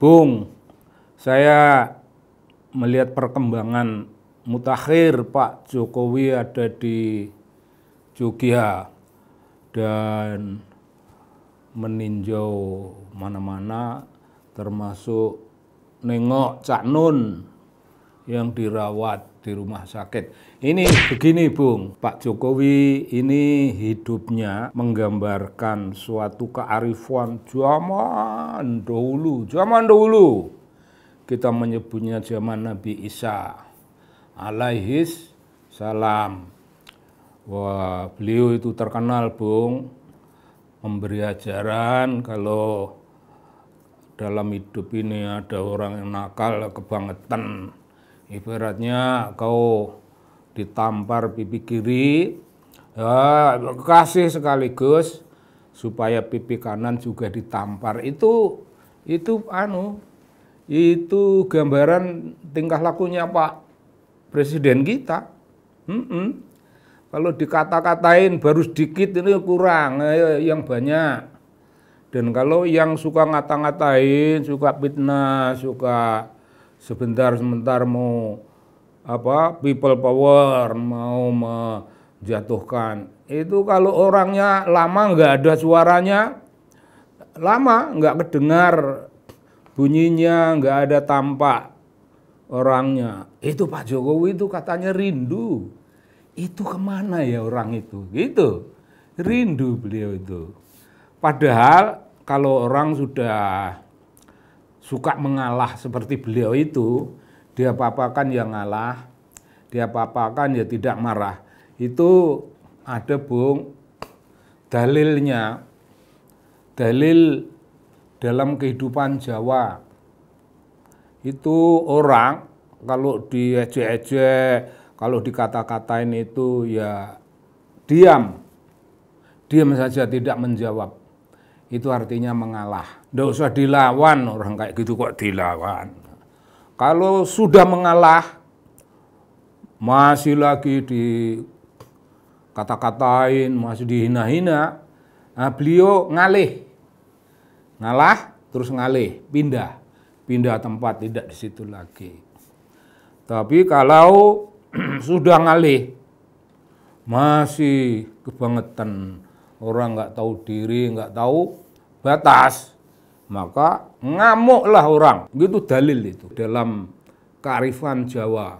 Bung, saya melihat perkembangan mutakhir Pak Jokowi ada di Jogja dan meninjau mana-mana termasuk nengok Cak Nun yang dirawat di rumah sakit. Ini begini Bung, Pak Jokowi ini hidupnya menggambarkan suatu kearifan zaman dahulu. Zaman dahulu kita menyebutnya zaman Nabi Isa alaihis salam. Wah, beliau itu terkenal Bung memberi ajaran kalau dalam hidup ini ada orang yang nakal kebangetan Ibaratnya kau ditampar pipi kiri, ya, kasih sekaligus supaya pipi kanan juga ditampar. Itu itu anu itu gambaran tingkah lakunya Pak Presiden kita. Mm -mm. Kalau dikata-katain baru sedikit ini kurang, eh, yang banyak. Dan kalau yang suka ngata-ngatain, suka fitnah, suka sebentar sebentar mau apa people power mau menjatuhkan itu kalau orangnya lama nggak ada suaranya lama nggak kedengar bunyinya nggak ada tampak orangnya itu Pak Jokowi itu katanya rindu itu kemana ya orang itu gitu rindu beliau itu padahal kalau orang sudah suka mengalah seperti beliau itu, dia papakan yang ngalah, dia papakan ya tidak marah. Itu ada bung dalilnya, dalil dalam kehidupan Jawa. Itu orang kalau diejek-ejek, kalau dikata-katain itu ya diam. Diam saja tidak menjawab itu artinya mengalah. Tidak usah dilawan orang kayak gitu kok dilawan. Kalau sudah mengalah, masih lagi di kata-katain, masih dihina-hina, nah, beliau ngalih. Ngalah, terus ngalih, pindah. Pindah tempat, tidak di situ lagi. Tapi kalau sudah ngalih, masih kebangetan, orang nggak tahu diri, nggak tahu batas, maka ngamuklah orang. Gitu dalil itu dalam kearifan Jawa.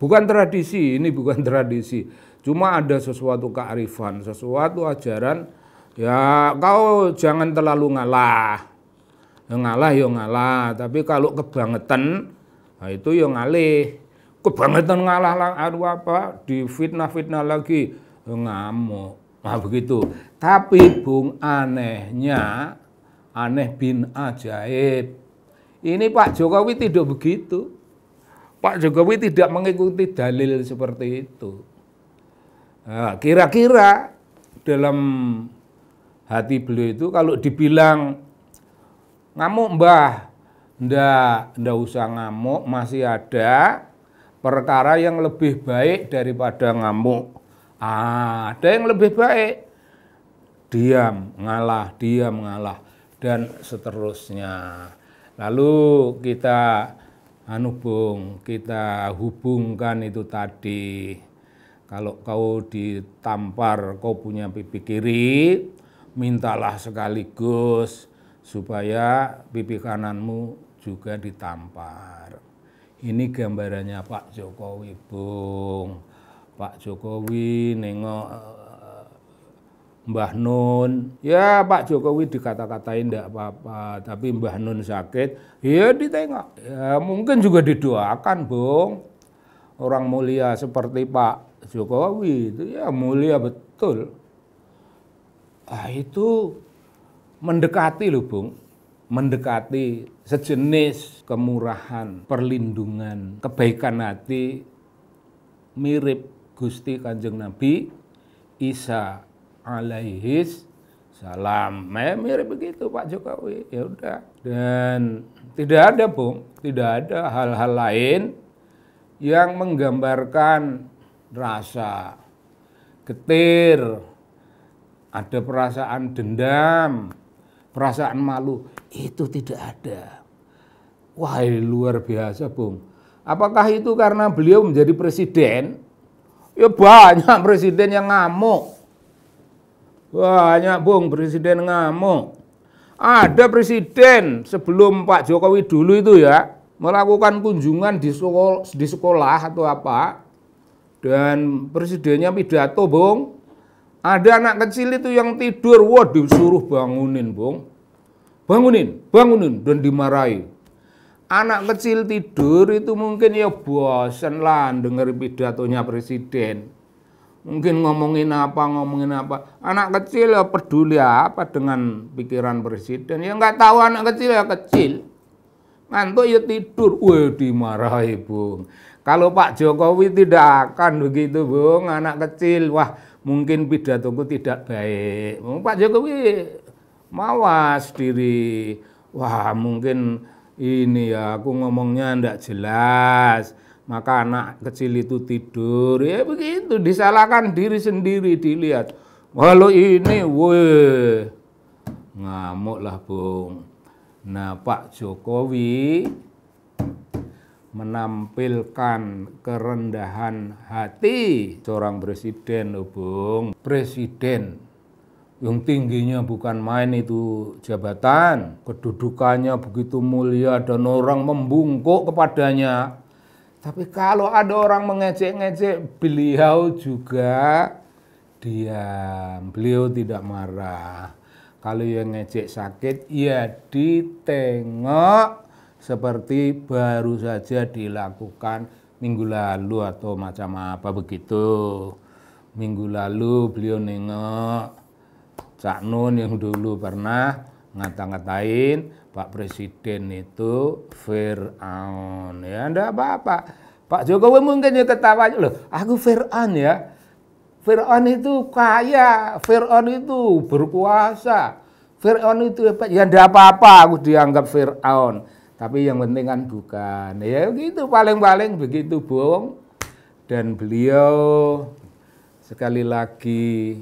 Bukan tradisi, ini bukan tradisi. Cuma ada sesuatu kearifan, sesuatu ajaran. Ya kau jangan terlalu ngalah. Ya ngalah ya ngalah, tapi kalau kebangetan nah itu ya ngalih. Kebangetan ngalah lah aduh apa, difitnah-fitnah lagi ya ngamuk. Nah begitu. Tapi Bung anehnya, aneh bin ajaib. Ini Pak Jokowi tidak begitu. Pak Jokowi tidak mengikuti dalil seperti itu. kira nah, kira-kira dalam hati beliau itu kalau dibilang ngamuk mbah, ndak, ndak usah ngamuk, masih ada perkara yang lebih baik daripada ngamuk. Ah, ada yang lebih baik. Diam, ngalah, diam, ngalah dan seterusnya. Lalu kita anubung, kita hubungkan itu tadi. Kalau kau ditampar, kau punya pipi kiri, mintalah sekaligus supaya pipi kananmu juga ditampar. Ini gambarannya Pak Jokowi, Bung. Pak Jokowi nengok eh, Mbah Nun, ya Pak Jokowi dikata-katain tidak apa-apa, tapi Mbah Nun sakit, ya ditengok. Ya, mungkin juga didoakan, Bung. Orang mulia seperti Pak Jokowi itu ya mulia betul. Ah, itu mendekati loh, Bung. Mendekati sejenis kemurahan, perlindungan, kebaikan hati mirip Gusti Kanjeng Nabi Isa alaihis salam. Eh, mirip begitu Pak Jokowi. Ya udah. Dan tidak ada, Bung, tidak ada hal-hal lain yang menggambarkan rasa getir, ada perasaan dendam, perasaan malu. Itu tidak ada. Wah, luar biasa, Bung. Apakah itu karena beliau menjadi presiden Ya banyak presiden yang ngamuk. Banyak bung presiden ngamuk. Ada presiden sebelum Pak Jokowi dulu itu ya melakukan kunjungan di sekolah, di sekolah atau apa dan presidennya pidato bung ada anak kecil itu yang tidur, waduh suruh bangunin, Bung. Bangunin, bangunin, dan dimarahi anak kecil tidur itu mungkin ya bosen lah denger pidatonya presiden. Mungkin ngomongin apa, ngomongin apa. Anak kecil ya peduli apa dengan pikiran presiden. Ya nggak tahu anak kecil ya kecil. Ngantuk ya tidur. Wih dimarahi bung. Kalau Pak Jokowi tidak akan begitu bung. Anak kecil wah mungkin pidatoku tidak baik. Pak Jokowi mawas diri. Wah mungkin ini ya aku ngomongnya ndak jelas maka anak kecil itu tidur ya begitu disalahkan diri sendiri dilihat walau ini weh ngamuk lah bung nah Pak Jokowi menampilkan kerendahan hati seorang presiden bung presiden yang tingginya bukan main itu jabatan, kedudukannya begitu mulia dan orang membungkuk kepadanya. Tapi kalau ada orang mengecek-ngecek, beliau juga diam, beliau tidak marah. Kalau yang ngecek sakit, ya ditengok seperti baru saja dilakukan minggu lalu atau macam apa begitu. Minggu lalu beliau nengok Cak Nun yang dulu pernah ngata-ngatain Pak Presiden itu Fir'aun. Ya enggak apa-apa. Pak Jokowi mungkin ya ketawa loh, aku Fir'aun ya. Fir'aun itu kaya, Fir'aun itu berkuasa. Fir'aun itu hebat. Ya enggak apa-apa aku dianggap Fir'aun. Tapi yang penting kan bukan. Ya gitu paling-paling begitu bohong. Dan beliau sekali lagi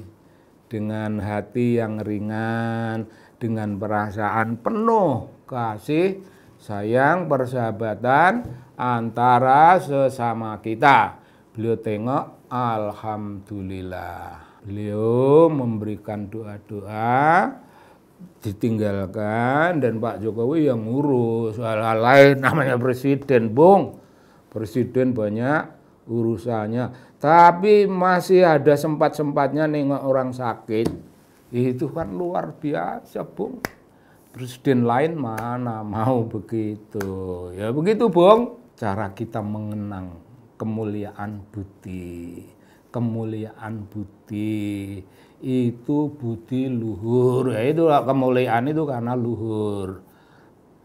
dengan hati yang ringan, dengan perasaan penuh kasih, sayang, persahabatan antara sesama kita. Beliau tengok, Alhamdulillah. Beliau memberikan doa-doa, ditinggalkan, dan Pak Jokowi yang ngurus hal-hal lain, namanya presiden, Bung. Presiden banyak urusannya. Tapi masih ada sempat-sempatnya nengok orang sakit. Itu kan luar biasa, Bung. Presiden lain mana mau begitu. Ya begitu, Bung. Cara kita mengenang kemuliaan Budi. Kemuliaan Budi itu Budi luhur. Ya itu kemuliaan itu karena luhur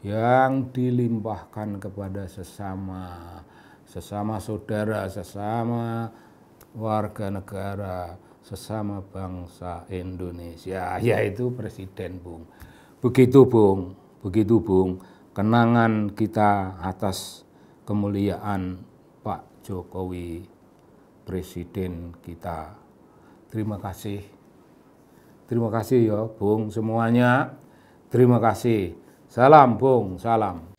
yang dilimpahkan kepada sesama sesama saudara, sesama warga negara, sesama bangsa Indonesia, yaitu Presiden Bung. Begitu Bung, begitu Bung, kenangan kita atas kemuliaan Pak Jokowi, Presiden kita. Terima kasih. Terima kasih ya Bung semuanya. Terima kasih. Salam Bung, salam.